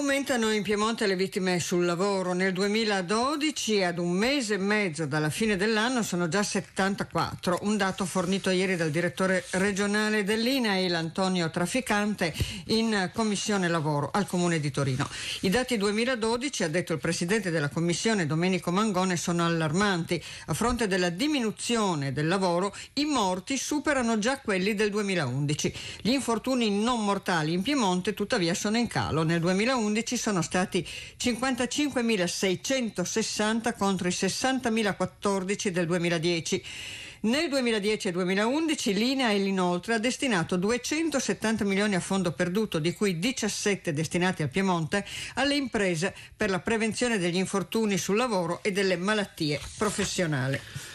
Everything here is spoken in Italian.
Aumentano in Piemonte le vittime sul lavoro. Nel 2012, ad un mese e mezzo dalla fine dell'anno, sono già 74, un dato fornito ieri dal direttore regionale dell'INAIL, Antonio Traficante, in Commissione Lavoro al Comune di Torino. I dati 2012, ha detto il Presidente della Commissione, Domenico Mangone, sono allarmanti. A fronte della diminuzione del lavoro, i morti superano già quelli del 2011. Gli infortuni non mortali in Piemonte, tuttavia, sono in calo. Nel 2011 2011 sono stati 55.660 contro i 60.014 del 2010. Nel 2010 e 2011 l'INAEL inoltre ha destinato 270 milioni a fondo perduto, di cui 17 destinati al Piemonte, alle imprese per la prevenzione degli infortuni sul lavoro e delle malattie professionali.